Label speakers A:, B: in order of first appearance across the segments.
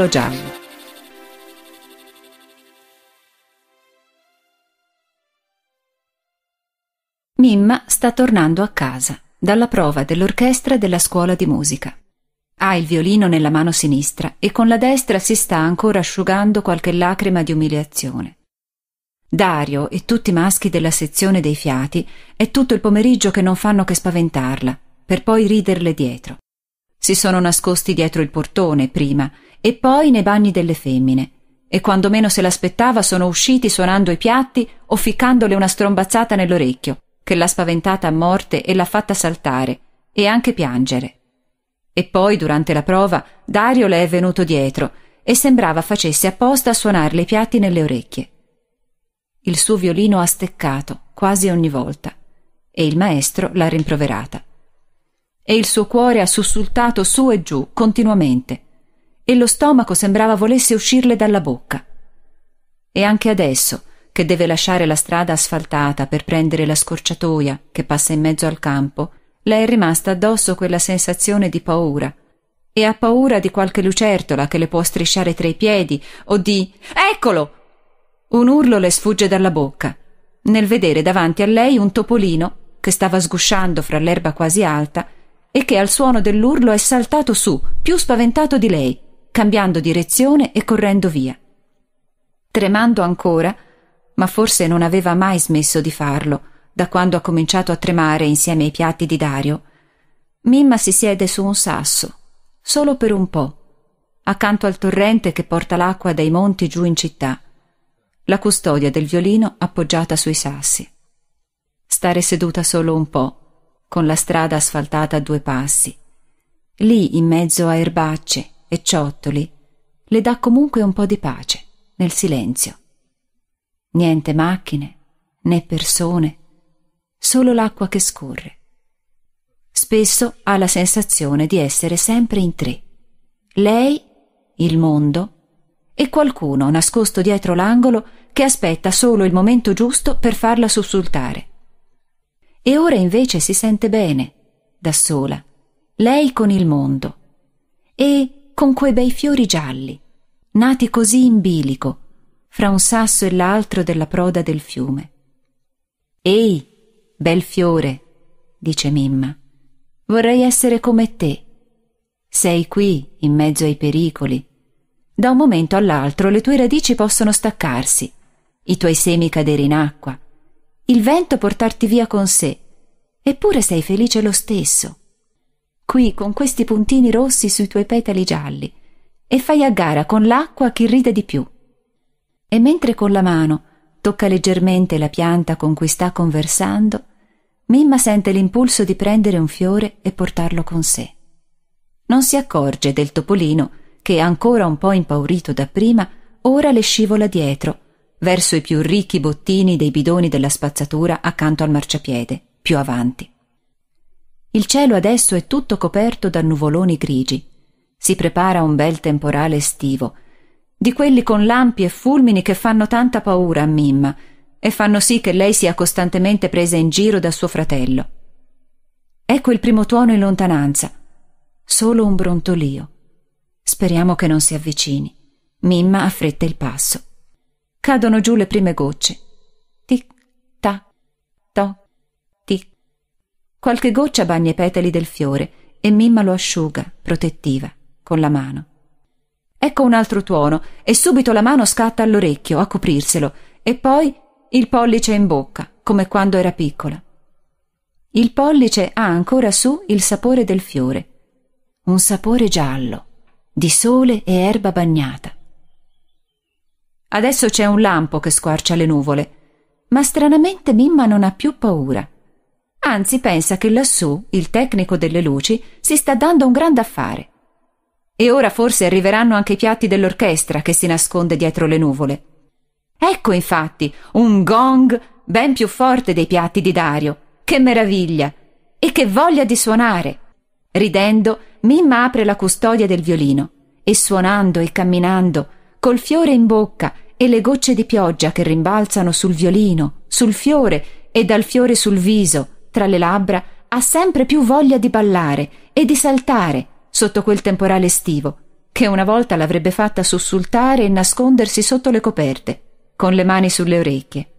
A: Angelo Giallo. Mimma sta tornando a casa dalla prova dell'orchestra della scuola di musica. Ha il violino nella mano sinistra e con la destra si sta ancora asciugando qualche lacrima di umiliazione. Dario e tutti i maschi della sezione dei fiati è tutto il pomeriggio che non fanno che spaventarla, per poi riderle dietro. Si sono nascosti dietro il portone prima e poi nei bagni delle femmine, e quando meno se l'aspettava sono usciti suonando i piatti o ficcandole una strombazzata nell'orecchio, che l'ha spaventata a morte e l'ha fatta saltare, e anche piangere. E poi, durante la prova, Dario le è venuto dietro e sembrava facesse apposta a suonarle i piatti nelle orecchie. Il suo violino ha steccato quasi ogni volta e il maestro l'ha rimproverata. E il suo cuore ha sussultato su e giù continuamente, e lo stomaco sembrava volesse uscirle dalla bocca. E anche adesso, che deve lasciare la strada asfaltata per prendere la scorciatoia che passa in mezzo al campo, le è rimasta addosso quella sensazione di paura. E ha paura di qualche lucertola che le può strisciare tra i piedi o di Eccolo! Un urlo le sfugge dalla bocca nel vedere davanti a lei un topolino che stava sgusciando fra l'erba quasi alta e che al suono dell'urlo è saltato su, più spaventato di lei cambiando direzione e correndo via. Tremando ancora, ma forse non aveva mai smesso di farlo, da quando ha cominciato a tremare insieme ai piatti di Dario, Mimma si siede su un sasso, solo per un po', accanto al torrente che porta l'acqua dai monti giù in città, la custodia del violino appoggiata sui sassi. Stare seduta solo un po', con la strada asfaltata a due passi, lì in mezzo a erbacce, e ciottoli le dà comunque un po' di pace nel silenzio. Niente macchine né persone, solo l'acqua che scorre. Spesso ha la sensazione di essere sempre in tre. Lei, il mondo e qualcuno nascosto dietro l'angolo che aspetta solo il momento giusto per farla sussultare. E ora invece si sente bene, da sola, lei con il mondo. E con quei bei fiori gialli, nati così in bilico, fra un sasso e l'altro della proda del fiume. Ehi, bel fiore, dice Mimma, vorrei essere come te. Sei qui, in mezzo ai pericoli. Da un momento all'altro le tue radici possono staccarsi, i tuoi semi cadere in acqua, il vento portarti via con sé, eppure sei felice lo stesso qui con questi puntini rossi sui tuoi petali gialli, e fai a gara con l'acqua chi ride di più. E mentre con la mano tocca leggermente la pianta con cui sta conversando, Mimma sente l'impulso di prendere un fiore e portarlo con sé. Non si accorge del topolino che, ancora un po' impaurito da prima, ora le scivola dietro, verso i più ricchi bottini dei bidoni della spazzatura accanto al marciapiede, più avanti. Il cielo adesso è tutto coperto da nuvoloni grigi. Si prepara un bel temporale estivo, di quelli con lampi e fulmini che fanno tanta paura a Mimma e fanno sì che lei sia costantemente presa in giro da suo fratello. Ecco il primo tuono in lontananza, solo un brontolio. Speriamo che non si avvicini. Mimma affretta il passo. Cadono giù le prime gocce. Qualche goccia bagna i petali del fiore e Mimma lo asciuga, protettiva, con la mano. Ecco un altro tuono e subito la mano scatta all'orecchio a coprirselo e poi il pollice in bocca, come quando era piccola. Il pollice ha ancora su il sapore del fiore, un sapore giallo, di sole e erba bagnata. Adesso c'è un lampo che squarcia le nuvole, ma stranamente Mimma non ha più paura. Anzi, pensa che lassù il tecnico delle luci si sta dando un grande affare. E ora forse arriveranno anche i piatti dell'orchestra che si nasconde dietro le nuvole. Ecco infatti un gong ben più forte dei piatti di Dario. Che meraviglia! E che voglia di suonare! Ridendo, Mimma apre la custodia del violino e suonando e camminando, col fiore in bocca e le gocce di pioggia che rimbalzano sul violino, sul fiore e dal fiore sul viso, tra le labbra, ha sempre più voglia di ballare e di saltare sotto quel temporale estivo, che una volta l'avrebbe fatta sussultare e nascondersi sotto le coperte, con le mani sulle orecchie.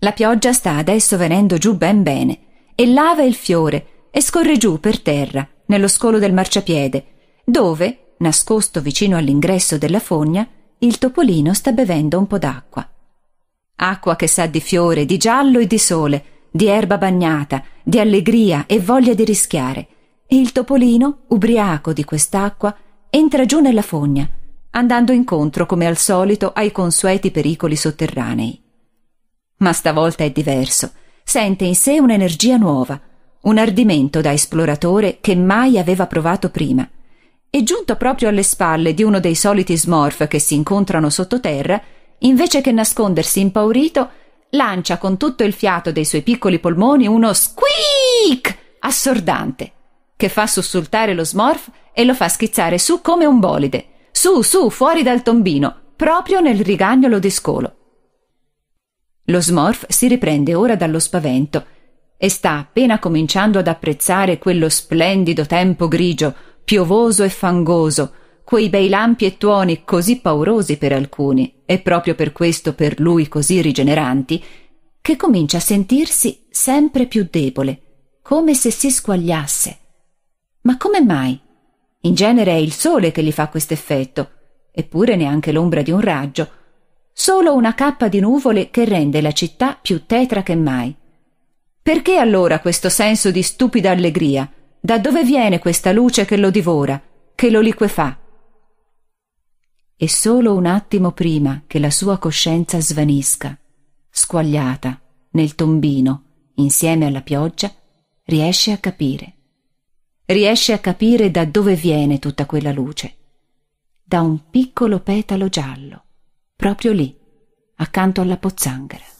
A: La pioggia sta adesso venendo giù ben bene e lava il fiore e scorre giù per terra, nello scolo del marciapiede, dove, nascosto vicino all'ingresso della fogna, il topolino sta bevendo un po' d'acqua. Acqua che sa di fiore, di giallo e di sole, di erba bagnata, di allegria e voglia di rischiare. E il topolino, ubriaco di quest'acqua, entra giù nella fogna, andando incontro come al solito ai consueti pericoli sotterranei. Ma stavolta è diverso, sente in sé un'energia nuova, un ardimento da esploratore che mai aveva provato prima. E giunto proprio alle spalle di uno dei soliti smorf che si incontrano sottoterra, invece che nascondersi impaurito, lancia con tutto il fiato dei suoi piccoli polmoni uno squeak assordante che fa sussultare lo smorf e lo fa schizzare su come un bolide, su, su, fuori dal tombino, proprio nel rigagnolo di scolo. Lo smorf si riprende ora dallo spavento e sta appena cominciando ad apprezzare quello splendido tempo grigio, piovoso e fangoso, quei bei lampi e tuoni così paurosi per alcuni e proprio per questo per lui così rigeneranti, che comincia a sentirsi sempre più debole, come se si squagliasse. Ma come mai? In genere è il sole che gli fa quest'effetto, eppure neanche l'ombra di un raggio, solo una cappa di nuvole che rende la città più tetra che mai. Perché allora questo senso di stupida allegria? Da dove viene questa luce che lo divora, che lo liquefà? e solo un attimo prima che la sua coscienza svanisca, squagliata, nel tombino, insieme alla pioggia, riesce a capire. Riesce a capire da dove viene tutta quella luce. Da un piccolo petalo giallo, proprio lì, accanto alla pozzanghera.